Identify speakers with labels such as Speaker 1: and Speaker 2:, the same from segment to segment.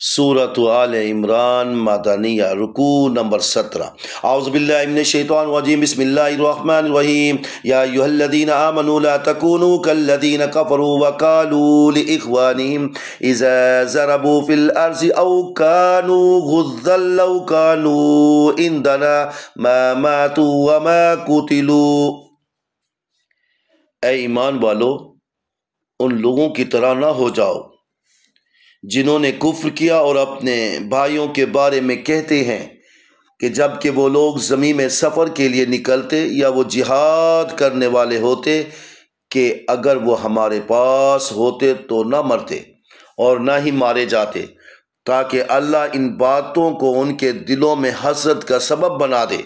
Speaker 1: سورة آل عمران مدنیہ رکوع نمبر سترہ اعوذ باللہ من الشیطان الرجیم بسم اللہ الرحمن الرحیم یا ایوہ الذین آمنوا لا تکونوا کالذین کفروا وقالوا لإخوانیم اذا زربوا فی الارض او کانوا غذل لو کانوا اندنا ما ماتوا وما قتلوا اے ایمان والو ان لوگوں کی طرح نہ ہو جاؤ جنہوں نے کفر کیا اور اپنے بھائیوں کے بارے میں کہتے ہیں کہ جب کہ وہ لوگ زمین میں سفر کے لیے نکلتے یا وہ جہاد کرنے والے ہوتے کہ اگر وہ ہمارے پاس ہوتے تو نہ مرتے اور نہ ہی مارے جاتے تاکہ اللہ ان باتوں کو ان کے دلوں میں حسرت کا سبب بنا دے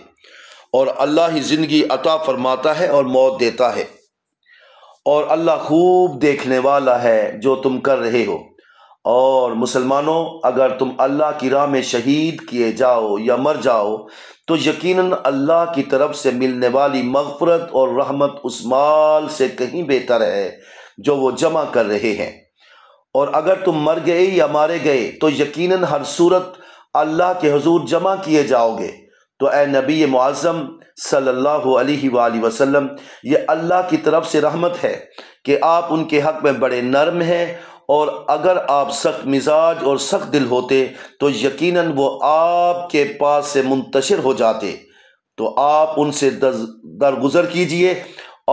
Speaker 1: اور اللہ ہی زندگی عطا فرماتا ہے اور موت دیتا ہے اور اللہ خوب دیکھنے والا ہے جو تم کر رہے ہو اور مسلمانوں اگر تم اللہ کی راہ میں شہید کیے جاؤ یا مر جاؤ تو یقیناً اللہ کی طرف سے ملنے والی مغفرت اور رحمت اس مال سے کہیں بہتر ہے جو وہ جمع کر رہے ہیں اور اگر تم مر گئے یا مارے گئے تو یقیناً ہر صورت اللہ کے حضور جمع کیے جاؤ گے تو اے نبی معظم صلی اللہ علیہ وآلہ وسلم یہ اللہ کی طرف سے رحمت ہے کہ آپ ان کے حق میں بڑے نرم ہیں اور اگر آپ سخت مزاج اور سخت دل ہوتے تو یقیناً وہ آپ کے پاس سے منتشر ہو جاتے تو آپ ان سے درگزر کیجئے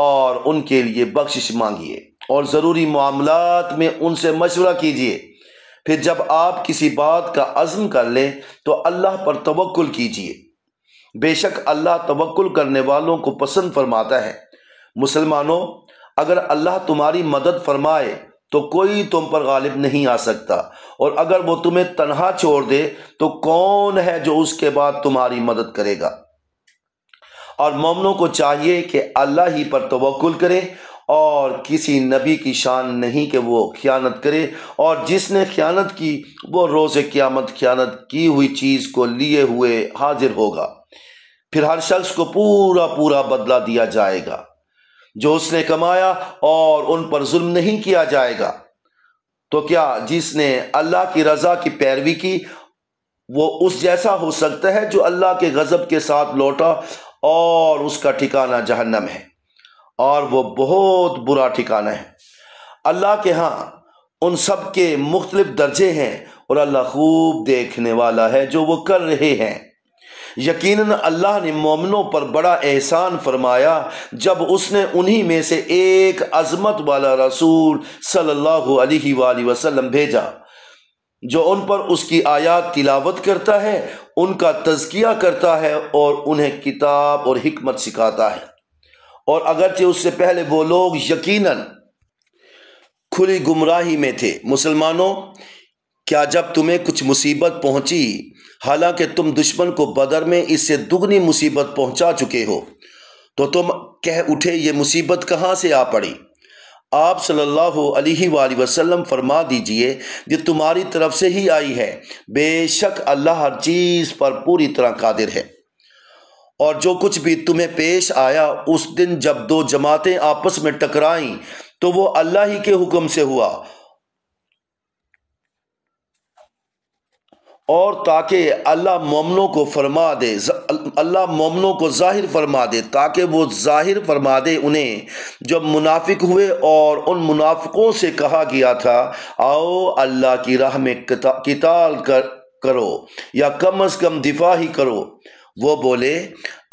Speaker 1: اور ان کے لیے بخشش مانگیے اور ضروری معاملات میں ان سے مشورہ کیجیے پھر جب آپ کسی بات کا عزم کر لیں تو اللہ پر توقل کیجیے بے شک اللہ توقل کرنے والوں کو پسند فرماتا ہے مسلمانوں اگر اللہ تمہاری مدد فرمائے تو کوئی تم پر غالب نہیں آ سکتا اور اگر وہ تمہیں تنہا چھوڑ دے تو کون ہے جو اس کے بعد تمہاری مدد کرے گا اور مومنوں کو چاہیے کہ اللہ ہی پر توکل کرے اور کسی نبی کی شان نہیں کہ وہ خیانت کرے اور جس نے خیانت کی وہ روز قیامت خیانت کی ہوئی چیز کو لیے ہوئے حاضر ہوگا پھر ہر شخص کو پورا پورا بدلہ دیا جائے گا جو اس نے کمایا اور ان پر ظلم نہیں کیا جائے گا تو کیا جس نے اللہ کی رضا کی پیروی کی وہ اس جیسا ہو سکتا ہے جو اللہ کے غضب کے ساتھ لوٹا اور اس کا ٹھکانہ جہنم ہے اور وہ بہت برا ٹھکانہ ہے اللہ کے ہاں ان سب کے مختلف درجے ہیں اور اللہ خوب دیکھنے والا ہے جو وہ کر رہے ہیں یقیناً اللہ نے مومنوں پر بڑا احسان فرمایا جب اس نے انہی میں سے ایک عظمت والا رسول صلی اللہ علیہ وآلہ وسلم بھیجا جو ان پر اس کی آیات تلاوت کرتا ہے ان کا تزکیہ کرتا ہے اور انہیں کتاب اور حکمت سکھاتا ہے اور اگرچہ اس سے پہلے وہ لوگ یقیناً کھلی گمراہی میں تھے مسلمانوں کیا جب تمہیں کچھ مصیبت پہنچی حالانکہ تم دشمن کو بدر میں اس سے دگنی مصیبت پہنچا چکے ہو تو تم کہہ اٹھے یہ مصیبت کہاں سے آ پڑی آپ صلی اللہ علیہ وآلہ وسلم فرما دیجئے یہ تمہاری طرف سے ہی آئی ہے بے شک اللہ ہر چیز پر پوری طرح قادر ہے اور جو کچھ بھی تمہیں پیش آیا اس دن جب دو جماعتیں آپس میں ٹکرائیں تو وہ اللہ ہی کے حکم سے ہوا اور تاکہ اللہ مومنوں کو فرما دے اللہ مومنوں کو ظاہر فرما دے تاکہ وہ ظاہر فرما دے انہیں جب منافق ہوئے اور ان منافقوں سے کہا گیا تھا آؤ اللہ کی راہ میں کتال کرو یا کم از کم دفاع ہی کرو وہ بولے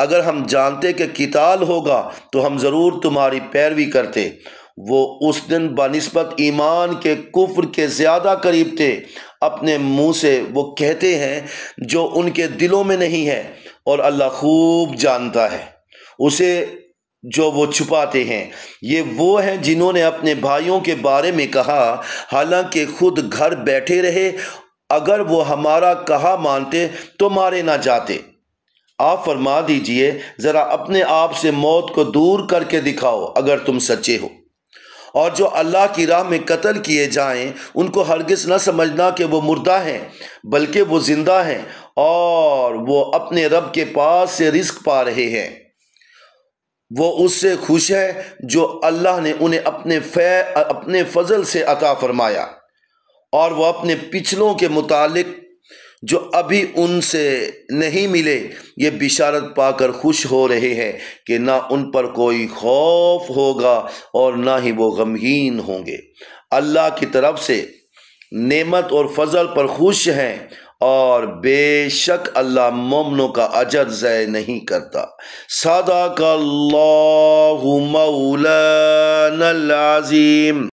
Speaker 1: اگر ہم جانتے کہ کتال ہوگا تو ہم ضرور تمہاری پیروی کرتے وہ اس دن بنسبت ایمان کے کفر کے زیادہ قریب تھے اپنے منہ سے وہ کہتے ہیں جو ان کے دلوں میں نہیں ہے اور اللہ خوب جانتا ہے اسے جو وہ چھپاتے ہیں یہ وہ ہیں جنہوں نے اپنے بھائیوں کے بارے میں کہا حالانکہ خود گھر بیٹھے رہے اگر وہ ہمارا کہا مانتے تو مارے نہ جاتے آپ فرما دیجئے ذرا اپنے آپ سے موت کو دور کر کے دکھاؤ اگر تم سچے ہو اور جو اللہ کی راہ میں قتل کیے جائیں ان کو ہرگز نہ سمجھنا کہ وہ مردہ ہیں بلکہ وہ زندہ ہیں اور وہ اپنے رب کے پاس سے رزق پا رہے ہیں وہ اس سے خوش ہے جو اللہ نے انہیں اپنے اپنے فضل سے عطا فرمایا اور وہ اپنے پچھلوں کے متعلق جو ابھی ان سے نہیں ملے یہ بشارت پا کر خوش ہو رہے ہیں کہ نہ ان پر کوئی خوف ہوگا اور نہ ہی وہ غمگین ہوں گے اللہ کی طرف سے نعمت اور فضل پر خوش ہیں اور بے شک اللہ مومنوں کا اجر ضے نہیں کرتا صدق اللہ مولانا العظیم